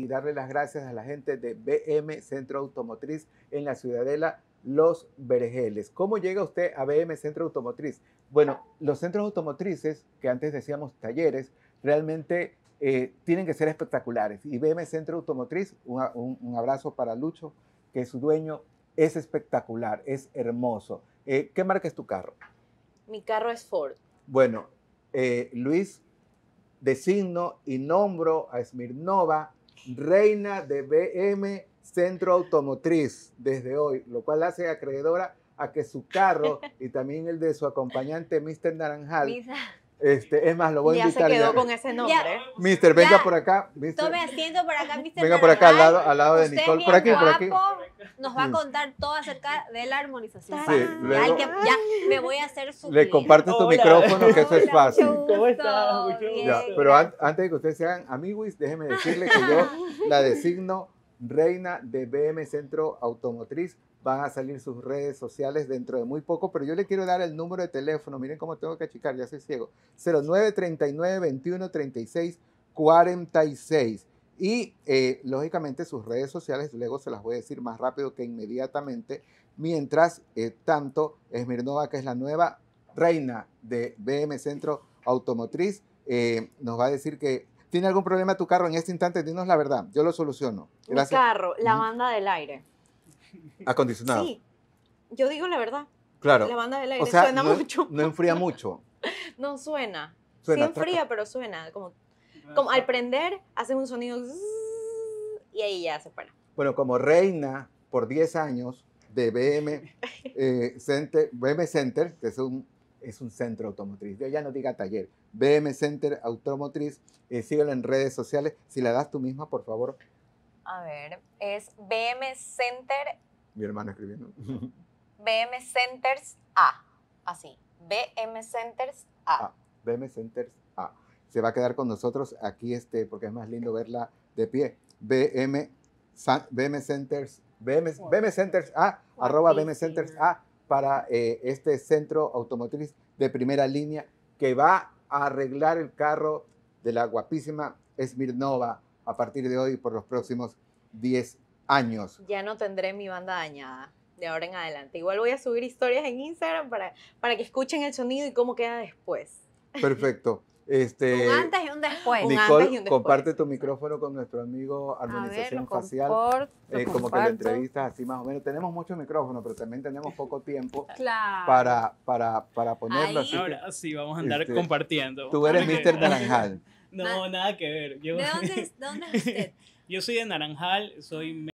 y darle las gracias a la gente de BM Centro Automotriz en la Ciudadela Los Vergeles. ¿Cómo llega usted a BM Centro Automotriz? Bueno, los centros automotrices, que antes decíamos talleres, realmente eh, tienen que ser espectaculares. Y BM Centro Automotriz, un, abrazo para Lucho, que es su dueño, es espectacular, es hermoso. Eh, ¿Qué marca es tu carro? Mi carro es Ford. Bueno, eh, Luis, designo y nombro a Smirnova reina de BM Centro Automotriz desde hoy, lo cual hace acreedora a que su carro y también el de su acompañante, Mr. Naranjal, Este, es más, lo voy a invitar. Ya se quedó con ese nombre. Mr. Mister, venga por acá. Tome asiento por acá, Venga por acá, al lado, al lado de Nicole. Por aquí, por aquí nos va a mm. contar todo acerca de la armonización. Sí, ya, me voy a hacer su. Le comparto tu micrófono, que eso es fácil. ¿Cómo pero antes de que ustedes sean amigos, déjeme decirle que yo la designo reina de BM Centro Automotriz. Van a salir sus redes sociales dentro de muy poco, pero yo le quiero dar el número de teléfono. Miren cómo tengo que achicar, ya soy ciego. 0939 21 36 46. Y eh, lógicamente sus redes sociales, luego se las voy a decir más rápido que inmediatamente, mientras eh, tanto Esmirnova, que es la nueva reina de BM Centro Automotriz, eh, nos va a decir que tiene algún problema tu carro en este instante, dinos la verdad, yo lo soluciono. Gracias. carro, la banda del aire. Acondicionado. Sí, yo digo la verdad. Claro. La banda del aire no, mucho. enfría mucho. no suena. suena sí enfría, pero suena como como al prender, hace un sonido y ahí ya se para. Bueno, como reina por 10 años de BM, eh, Center, Center, que es un, es un centro automotriz, ya no diga taller, BM Center Automotriz, eh, síguelo en redes sociales, si la das tú misma, por favor. A ver, es BM Center. Mi hermana escribiendo. BM Centers A, así, BM Centers A. BM Centers A se va a quedar con nosotros aquí, este, porque es más lindo verla de pie. BM, BM Centers, BM, BM Centers A, arroba BM Centers A, para eh, este centro automotriz de primera línea que va a arreglar el carro de la guapísima Esmirnova a partir de hoy por los próximos 10 años. Ya no tendré mi banda dañada de ahora en adelante. Igual voy a subir historias en Instagram para, para que escuchen el sonido y cómo queda después. Perfecto. Este, un antes y un después. Nicole, comparte tu micrófono con nuestro amigo Armonización Facial. Eh, como que la entrevistas así más o menos. Tenemos muchos micrófonos, pero también tenemos poco tiempo para, para, para ponerlo así. Ahora sí, vamos a andar este, compartiendo. Tú eres Mr. Naranjal. No, nada que ver. ¿De, dónde, dónde es usted? Yo soy de Naranjal, soy